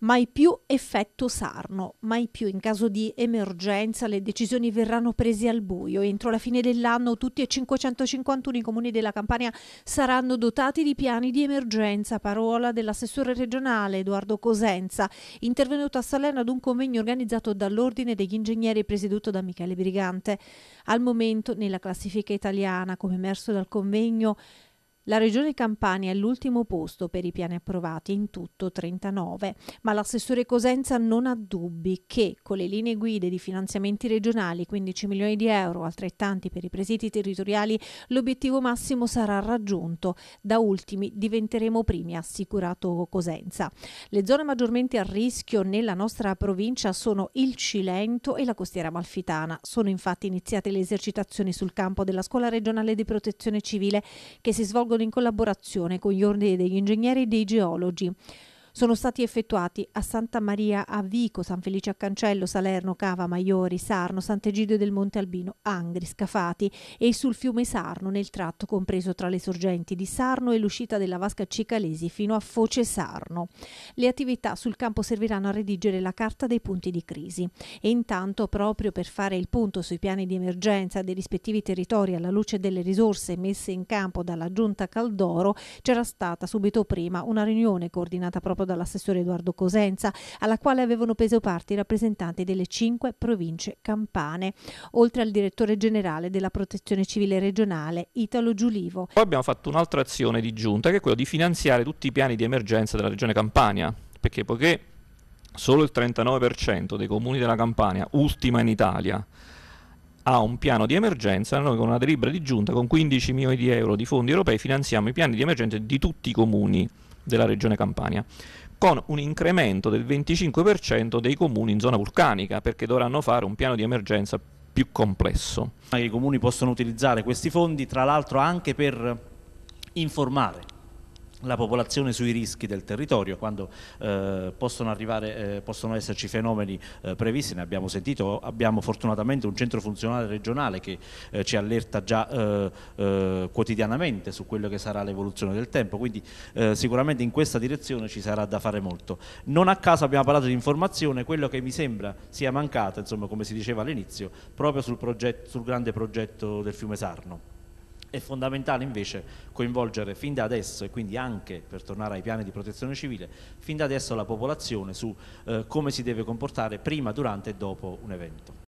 mai più effetto sarno, mai più in caso di emergenza le decisioni verranno prese al buio. Entro la fine dell'anno tutti e 551 i comuni della Campania saranno dotati di piani di emergenza, parola dell'assessore regionale Edoardo Cosenza, intervenuto a Salerno ad un convegno organizzato dall'Ordine degli Ingegneri presieduto da Michele Brigante. Al momento nella classifica italiana, come emerso dal convegno, la Regione Campania è l'ultimo posto per i piani approvati, in tutto 39, ma l'assessore Cosenza non ha dubbi che con le linee guide di finanziamenti regionali, 15 milioni di euro, altrettanti per i presidi territoriali, l'obiettivo massimo sarà raggiunto. Da ultimi diventeremo primi, ha assicurato Cosenza. Le zone maggiormente a rischio nella nostra provincia sono il Cilento e la costiera malfitana. Sono infatti iniziate le esercitazioni sul campo della Scuola regionale di protezione civile che si svolgono svolgono in collaborazione con gli ordini degli ingegneri e dei geologi sono stati effettuati a Santa Maria a Vico, San Felice a Cancello, Salerno, Cava, Maiori, Sarno, Sant'Egidio del Monte Albino, Angri, Scafati e sul fiume Sarno nel tratto compreso tra le sorgenti di Sarno e l'uscita della Vasca Cicalesi fino a Foce Sarno. Le attività sul campo serviranno a redigere la carta dei punti di crisi e intanto proprio per fare il punto sui piani di emergenza dei rispettivi territori alla luce delle risorse messe in campo dalla Giunta Caldoro c'era stata subito prima una riunione coordinata proprio tempo dall'assessore Edoardo Cosenza, alla quale avevano preso parte i rappresentanti delle cinque province campane, oltre al direttore generale della Protezione Civile regionale, Italo Giulivo. Poi abbiamo fatto un'altra azione di giunta che è quella di finanziare tutti i piani di emergenza della regione Campania, perché poiché solo il 39% dei comuni della Campania, ultima in Italia, ha un piano di emergenza, noi con una delibera di giunta con 15 milioni di euro di fondi europei finanziamo i piani di emergenza di tutti i comuni della regione Campania, con un incremento del 25% dei comuni in zona vulcanica, perché dovranno fare un piano di emergenza più complesso. I comuni possono utilizzare questi fondi, tra l'altro anche per informare la popolazione sui rischi del territorio, quando eh, possono, arrivare, eh, possono, esserci fenomeni eh, previsti, ne abbiamo sentito, abbiamo fortunatamente un centro funzionale regionale che eh, ci allerta già eh, eh, quotidianamente su quello che sarà l'evoluzione del tempo, quindi sicuramente in questa direzione ci sarà da fare molto. Non a caso abbiamo parlato di informazione, quello che mi sembra sia mancato, insomma, come si diceva all'inizio, proprio sul, progetto, sul grande progetto del fiume Sarno. È fondamentale invece coinvolgere fin da adesso e quindi anche per tornare ai piani di protezione civile, fin da adesso la popolazione su eh, come si deve comportare prima, durante e dopo un evento.